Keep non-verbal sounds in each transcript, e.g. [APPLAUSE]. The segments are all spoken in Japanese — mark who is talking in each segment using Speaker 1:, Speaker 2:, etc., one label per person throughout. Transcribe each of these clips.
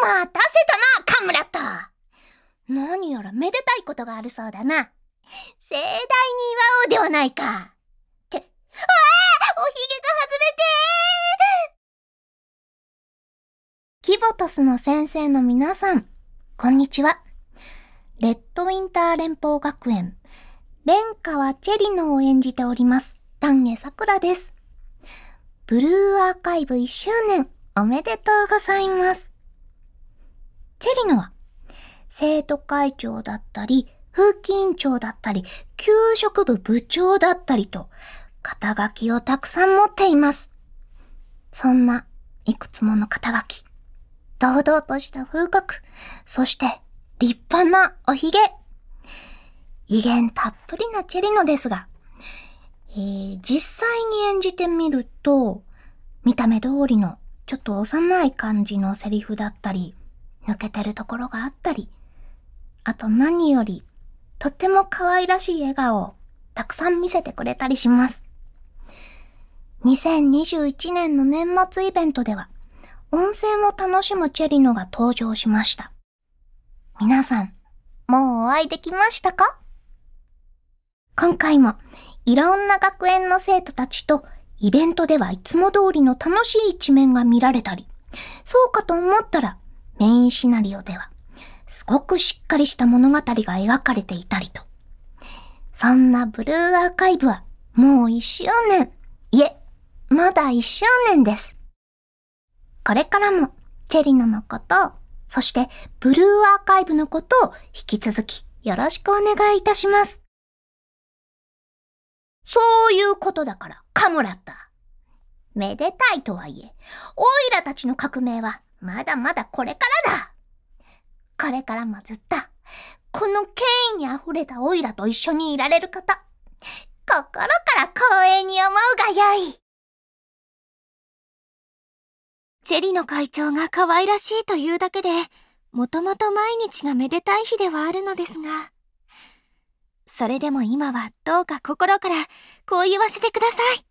Speaker 1: 待たせたな、カムラット何やらめでたいことがあるそうだな。盛
Speaker 2: 大に祝おうではないか。って、ああおひげが外れてキボトスの先生の皆さん、こんにちは。レッドウィンター連邦学園、レンカはチェリノを演じております、丹下桜です。ブルーアーカイブ1周年、おめでとうございます。チェリノは、生徒会長だったり、風紀委員長だったり、給食部部長だったりと、肩書きをたくさん持っています。そんないくつもの肩書き、堂々とした風格、そして立派なおひげ。威厳たっぷりなチェリノですが、えー、実際に演じてみると、見た目通りのちょっと幼い感じのセリフだったり、抜けてるところがあったり、あと何より、とっても可愛らしい笑顔をたくさん見せてくれたりします。2021年の年末イベントでは、温泉を楽しむチェリノが登場しました。皆さん、もうお会いできましたか今回も、いろんな学園の生徒たちと、イベントではいつも通りの楽しい一面が見られたり、そうかと思ったら、メインシナリオでは、すごくしっかりした物語が描かれていたりと。そんなブルーアーカイブは、もう1周年。いえ、まだ1周年です。これからも、チェリノのこと、そしてブルーアーカイブのことを引き続きよろしくお願いいたします。そういうことだから、カムラッタ。めでたいとはいえ、オイラたちの革命はまだまだこれからだこれからもずっと、この権威に溢れたオイラと一緒にいられること、心から光栄に思うがよいチェリの会長が可愛らしいというだけで、
Speaker 3: もともと毎日がめでたい日ではあるのですが、それでも今はどうか心からこう言わせてください。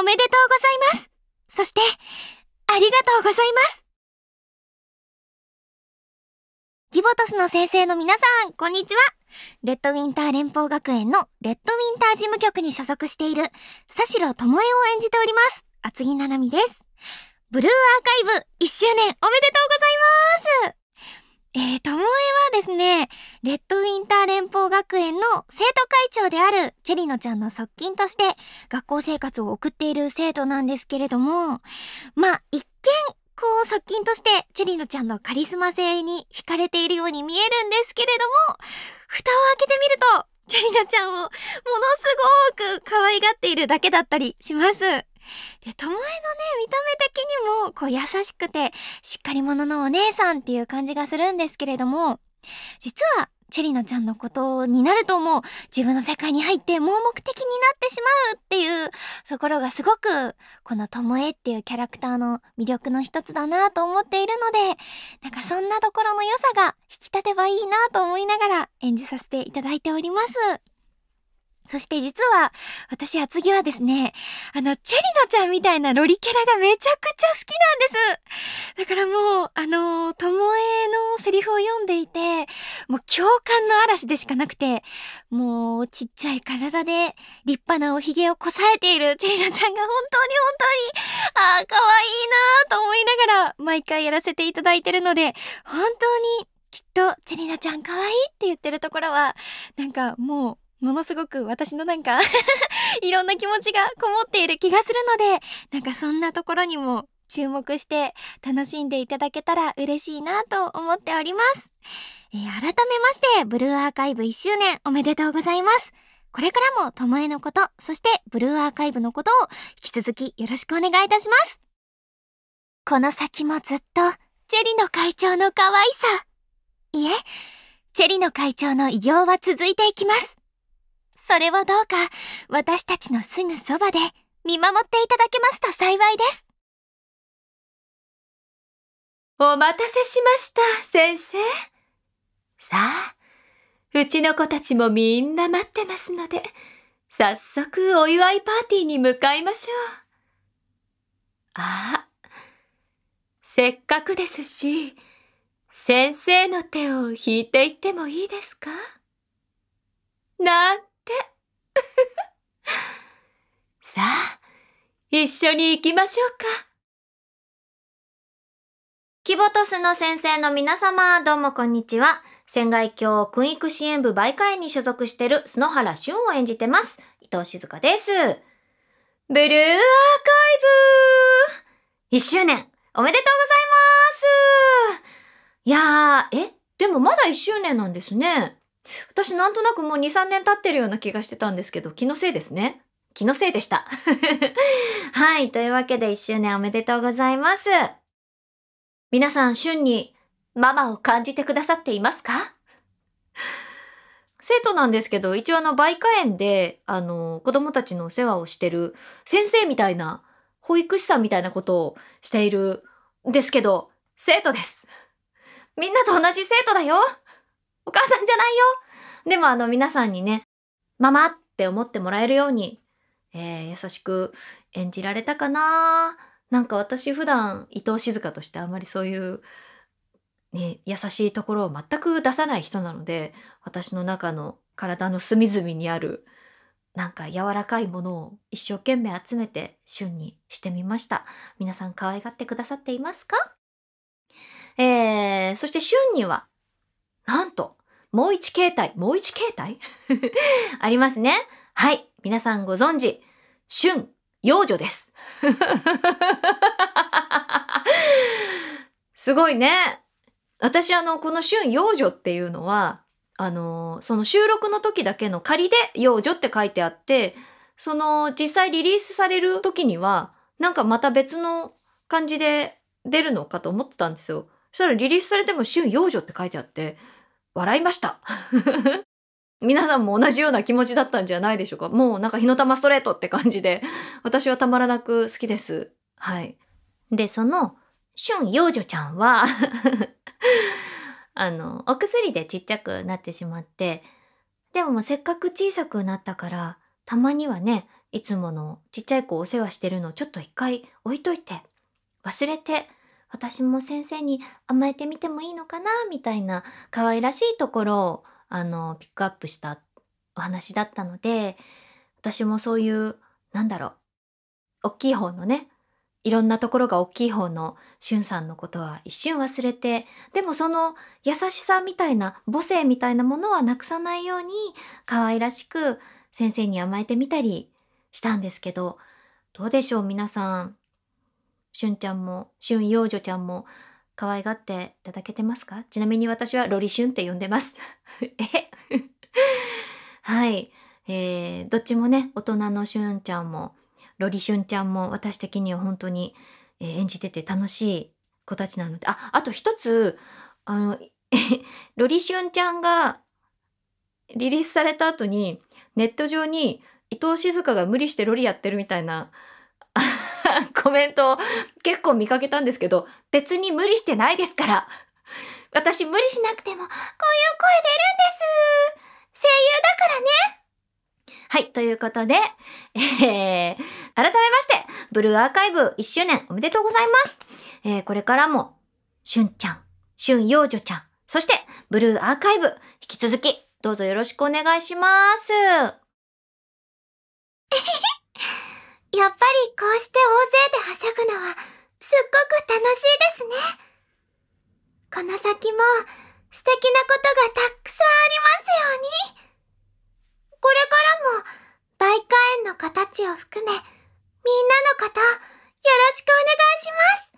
Speaker 3: おめでとうございますそして、ありがとうございますギボトスの先生の皆さん、こんにちはレッドウィンター連邦学園のレッドウィンター事務局に所属している、佐城智恵を演じております。厚木ななみです。ブルーアーカイブ1周年おめでとうございますえー、ともえはですね、レッドウィンター連邦学園の生徒会長であるチェリノちゃんの側近として学校生活を送っている生徒なんですけれども、まあ、一見、こう側近としてチェリノちゃんのカリスマ性に惹かれているように見えるんですけれども、蓋を開けてみると、チェリノちゃんをものすごく可愛がっているだけだったりします。で、ともえのね、見た目的にも、こう優しくて、しっかり者のお姉さんっていう感じがするんですけれども、実は、チェリナちゃんのことになるともう自分の世界に入って盲目的になってしまうっていうところがすごくこのともえっていうキャラクターの魅力の一つだなと思っているのでなんかそんなところの良さが引き立てばいいなと思いながら演じさせていただいております。そして実は、私、厚木はですね、あの、チェリナちゃんみたいなロリキャラがめちゃくちゃ好きなんです。だからもう、あの、ともえのセリフを読んでいて、もう共感の嵐でしかなくて、もう、ちっちゃい体で立派なお髭をこさえているチェリナちゃんが本当に本当に、ああ、可愛いなーと思いながら、毎回やらせていただいてるので、本当に、きっと、チェリナちゃん可愛いって言ってるところは、なんかもう、ものすごく私のなんか [LAUGHS] いろんな気持ちがこもっている気がするので、なんかそんなところにも注目して楽しんでいただけたら嬉しいなと思っております。えー、改めまして、ブルーアーカイブ1周年おめでとうございます。これからもともえのこと、そしてブルーアーカイブのことを引き続きよろしくお願いいたします。この先もずっと、チェリの会長の可愛さ。いえ、チェリの会長の偉業は続いていきます。
Speaker 2: それをどうか私たちのすぐそばで見守っていただけますと
Speaker 4: 幸いです。お待たせしました、先生。さあ、うちの子たちもみんな待ってますので、早速お祝いパーティーに向かいましょう。ああ、せっかくですし、先生の手を引いていってもいいですかなんさあ、一緒に行きましょうか。キボトスの先生の皆様、どうもこんにちは。仙外教訓育支援部媒介に所属してる篠原俊を演じてます。伊藤静香です。ブルーアーカイブ !1 周年、おめでとうございますいやー、え、でもまだ1周年なんですね。私なんとなくもう2、3年経ってるような気がしてたんですけど、気のせいですね。気のせいでした。[LAUGHS] はい。というわけで1周年おめでとうございます。皆さん、瞬にママを感じてくださっていますか [LAUGHS] 生徒なんですけど、一応あの、イカ園で、あの、子供たちのお世話をしてる先生みたいな、保育士さんみたいなことをしているんですけど、生徒です。みんなと同じ生徒だよお母さんじゃないよでもあの、皆さんにね、ママって思ってもらえるように、えー、優しく演じられたかななんか私普段伊藤静香としてあんまりそういう、ね、優しいところを全く出さない人なので私の中の体の隅々にあるなんか柔らかいものを一生懸命集めて旬にしてみました。皆さん可愛がってくださっていますかえー、そして旬には、なんと、もう一形態、もう一形態 [LAUGHS] ありますね。はい、皆さんご存知、春、幼女です。[LAUGHS] すごいね。私あの、この春幼女っていうのは、あの、その収録の時だけの仮で幼女って書いてあって、その実際リリースされる時には、なんかまた別の感じで出るのかと思ってたんですよ。そしたらリリースされても春幼女って書いてあって、笑いました。[LAUGHS] 皆さんも同じような気持ちだったんじゃないでしょうか。もうなんか火の玉ストレートって感じで、[LAUGHS] 私はたまらなく好きです。はい。で、その、シュン幼女ちゃんは [LAUGHS] あの、お薬でちっちゃくなってしまって、でもせっかく小さくなったから、たまにはね、いつものちっちゃい子をお世話してるのちょっと一回置いといて、忘れて、私も先生に甘えてみてもいいのかな、みたいな可愛らしいところをあのピックアップしたお話だったので私もそういうなんだろう大きい方のねいろんなところが大きい方のしゅんさんのことは一瞬忘れてでもその優しさみたいな母性みたいなものはなくさないように可愛らしく先生に甘えてみたりしたんですけどどうでしょう皆さんしゅんちゃんもしゅん幼女ちゃんも可愛がっていただけてますかちなみに私はロリしゅんって呼んでます [LAUGHS] え [LAUGHS] はい。えー、どっちもね、大人のしゅんちゃんも、ロリしゅんちゃんも、私的には本当に、えー、演じてて楽しい子たちなので、あ、あと一つ、あの、[LAUGHS] ロリしゅんちゃんがリリースされた後に、ネット上に伊藤静香が無理してロリやってるみたいなコメントを結構見かけたんですけど、別に無理してないですから私無理しなくても、こういう声出るんです声優だからねはい、ということで、えー、改めまして、ブルーアーカイブ1周年おめでとうございます。えー、これからも、しゅんちゃん、しゅん幼女ちゃん、そして、ブルーアーカイブ、引き続き、どうぞよろしくお願いします。[LAUGHS] やっぱりこうして大
Speaker 1: 勢ではしゃぐのは、すっごく楽しいですね。この先
Speaker 3: も素敵なことがたくさんありますように。これからも、バイカ園の形を含め、みんなのこと、よろしくお願いします。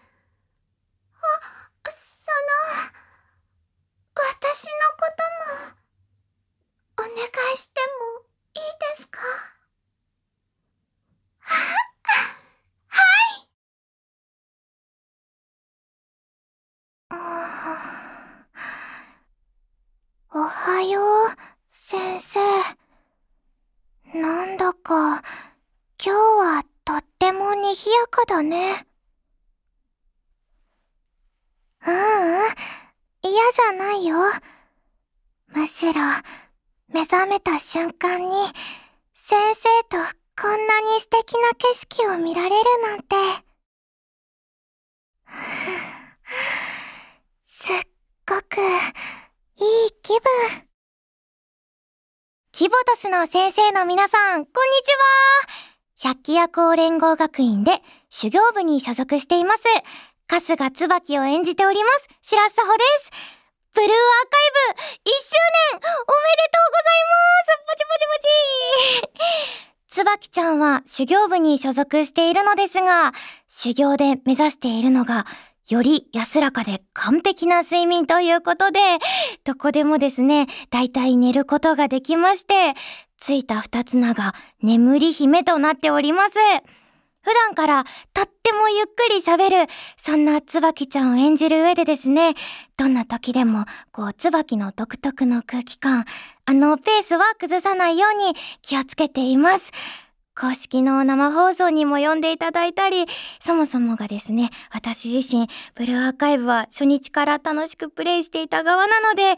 Speaker 1: か、今日はとっても賑やかだね。ううん、嫌じゃないよ。むしろ、目覚めた瞬間に、先生とこんなに素敵な景色を見られるなんて。キボトスの先生の皆さん、こんにちは百鬼夜行連合学院で修行部に所属しています。春日椿を演じております、白須穂です。ブルーアーカイブ1周年おめでとうございますポチポチポチ椿ちゃんは修行部に所属しているのですが、修行で目指しているのがより安らかで完璧な睡眠ということで、どこでもですね、だいたい寝ることができまして、ついた二つ名が眠り姫となっております。普段からとってもゆっくり喋る、そんな椿ちゃんを演じる上でですね、どんな時でも、こう、椿の独特の空気感、あのペースは崩さないように気をつけています。公式の生放送にも呼んでいただいたり、そもそもがですね、私自身、ブルーアーカイブは初日から楽しくプレイしていた側なので、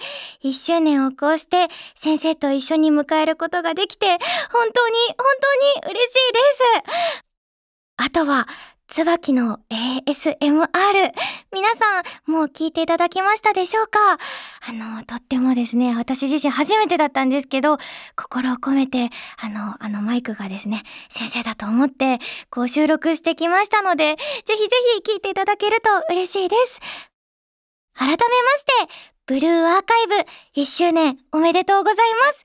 Speaker 1: 1周年をこうして先生と一緒に迎えることができて、本当に、本当に嬉しいです。あとは、椿の ASMR。皆さん、もう聞いていただきましたでしょうかあの、とってもですね、私自身初めてだったんですけど、心を込めて、あの、あのマイクがですね、先生だと思って、こう収録してきましたので、ぜひぜひ聞いていただけると嬉しいです。改めまして、ブルーアーカイブ1周年おめでとうございます。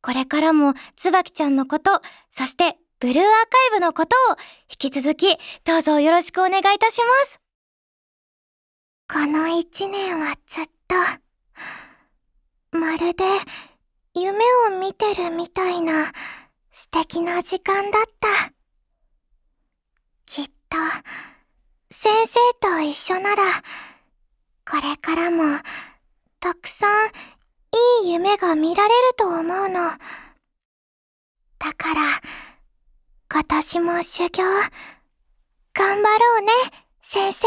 Speaker 1: これからも、椿ちゃんのこと、そしてブルーアーカイブのことを引き続きどうぞよろしくお願いいたします。この一年はずっと、まるで夢を見てるみたいな素敵な時間だった。きっと、先生と一緒なら、これからも、たくさんいい夢が見られると思うの。だから、今年も修行、頑張ろうね、先生。